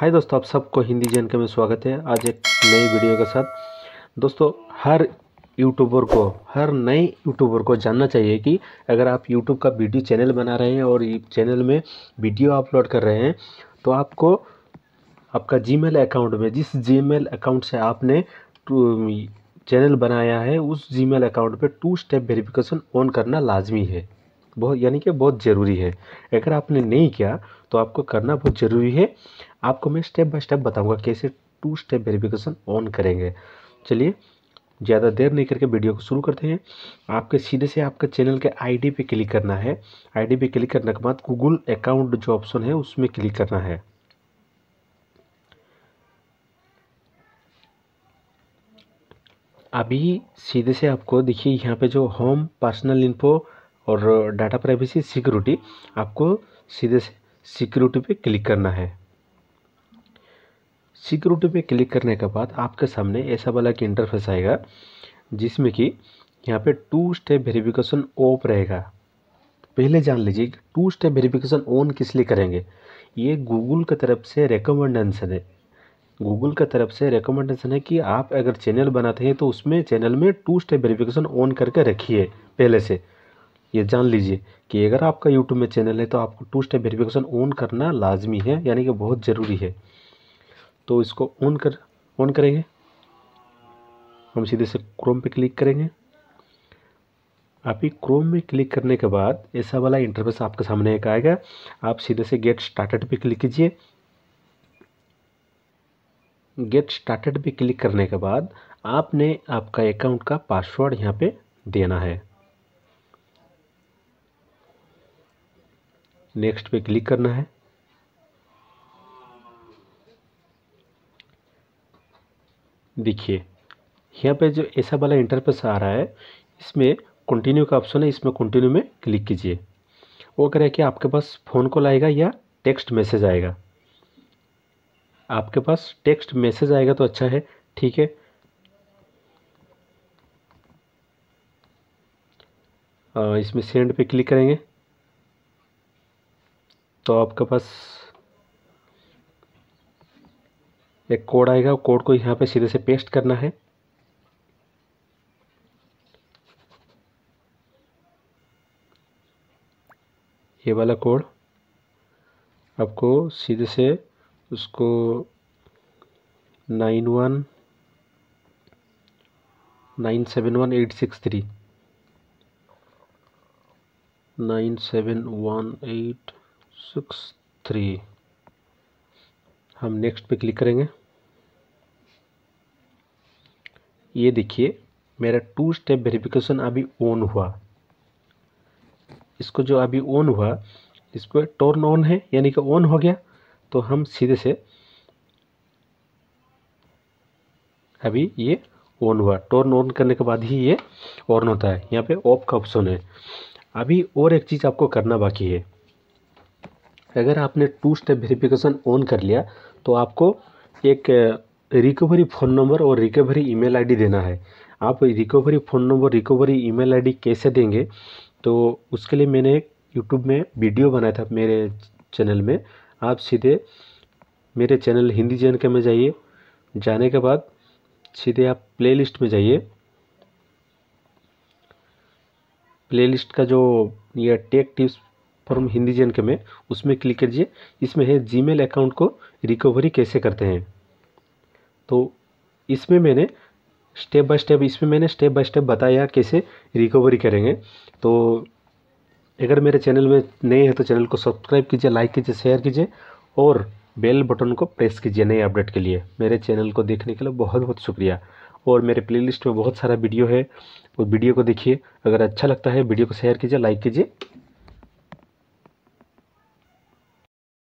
हाय दोस्तों आप सबको हिंदी जैन के में स्वागत है आज एक नई वीडियो के साथ दोस्तों हर यूट्यूबर को हर नए यूट्यूबर को जानना चाहिए कि अगर आप यूट्यूब का वीडियो चैनल बना रहे हैं और चैनल में वीडियो अपलोड कर रहे हैं तो आपको आपका जी अकाउंट में जिस जी अकाउंट से आपने चैनल बनाया है उस जी अकाउंट पर टू स्टेप वेरिफिकेशन ऑन करना लाजमी है बहुत यानी कि बहुत ज़रूरी है अगर आपने नहीं किया तो आपको करना बहुत ज़रूरी है आपको मैं स्टेप बाय स्टेप बताऊंगा कैसे टू स्टेप वेरिफिकेशन ऑन करेंगे चलिए ज़्यादा देर नहीं करके वीडियो को शुरू करते हैं आपके सीधे से आपके चैनल के आईडी पे क्लिक करना है आईडी पे क्लिक करने के बाद गूगल अकाउंट जो ऑप्शन है उसमें क्लिक करना है अभी सीधे से आपको देखिए यहाँ पे जो होम पर्सनल इन्फो और डाटा प्राइवेसी सिक्योरिटी आपको सीधे से सिक्योरिटी पे क्लिक करना है सिक्योरिटी पे क्लिक करने के बाद आपके सामने ऐसा वाला कि इंटरफेस आएगा जिसमें कि यहाँ पे टू स्टेप वेरिफिकेशन ऑफ रहेगा पहले जान लीजिए कि टू स्टेप वेरिफिकेशन ऑन किस लिए करेंगे ये गूगल की तरफ से रिकमेंडेशन है गूगल की तरफ से रिकमेंडेशन है कि आप अगर चैनल बनाते हैं तो उसमें चैनल में टू स्टेप वेरिफिकेशन ऑन करके रखिए पहले से ये जान लीजिए कि अगर आपका यूट्यूब में चैनल है तो आपको टू स्टेप वेरिफिकेशन ऑन करना लाजमी है यानी कि बहुत ज़रूरी है तो इसको ऑन कर ऑन करेंगे हम सीधे से क्रोम पे क्लिक करेंगे आप ही क्रोम में क्लिक करने के बाद ऐसा वाला इंटरफेस आपके सामने एक आएगा आप सीधे से गेट स्टार्टेड पे क्लिक कीजिए गेट स्टार्टेड पे क्लिक करने के बाद आपने आपका अकाउंट का पासवर्ड यहाँ पे देना है नेक्स्ट पे क्लिक करना है देखिए यहाँ पे जो ऐसा वाला इंटरफेस आ रहा है इसमें कंटिन्यू का ऑप्शन है इसमें कंटिन्यू में क्लिक कीजिए वो कह रहा है कि आपके पास फ़ोन कॉल आएगा या टेक्स्ट मैसेज आएगा आपके पास टेक्स्ट मैसेज आएगा तो अच्छा है ठीक है इसमें सेंड पे क्लिक करेंगे तो आपके पास एक कोड आएगा कोड को यहाँ पे सीधे से पेस्ट करना है ये वाला कोड आपको सीधे से उसको nine one nine seven one eight six three nine seven one eight six three हम नेक्स्ट पे क्लिक करेंगे ये देखिए मेरा टू स्टेप वेरिफिकेशन अभी ऑन हुआ इसको जो अभी ऑन हुआ इस पर टर्न ऑन है यानी कि ऑन हो गया तो हम सीधे से अभी ये ऑन हुआ टर्न ऑन करने के बाद ही ये ऑन होता है यहाँ पे ऑफ का ऑप्शन है अभी और एक चीज़ आपको करना बाकी है अगर आपने टू स्टेप वेरिफिकेशन ऑन कर लिया तो आपको एक रिकवरी फ़ोन नंबर और रिकवरी ईमेल आईडी देना है आप recovery phone number recovery email ID कैसे देंगे तो उसके लिए मैंने एक यूट्यूब में वीडियो बनाया था मेरे चैनल में आप सीधे मेरे चैनल हिंदी जैन के में जाइए जाने के बाद सीधे आप प्लेलिस्ट में जाइए प्लेलिस्ट का जो ये tech tips form Hindi J K में उसमें क्लिक कीजिए इसमें है जीमेल अकाउंट को रिकवरी कैसे करते हैं तो इसमें मैंने स्टेप बाय स्टेप इसमें मैंने स्टेप बाय स्टेप बताया कैसे रिकवरी करेंगे तो अगर मेरे चैनल में नए हैं तो चैनल को सब्सक्राइब कीजिए लाइक कीजिए शेयर कीजिए और बेल बटन को प्रेस कीजिए नए अपडेट के लिए मेरे चैनल को देखने के लिए बहुत बहुत शुक्रिया और मेरे प्लेलिस्ट में बहुत सारा वीडियो है और वीडियो को देखिए अगर अच्छा लगता है वीडियो को शेयर कीजिए लाइक कीजिए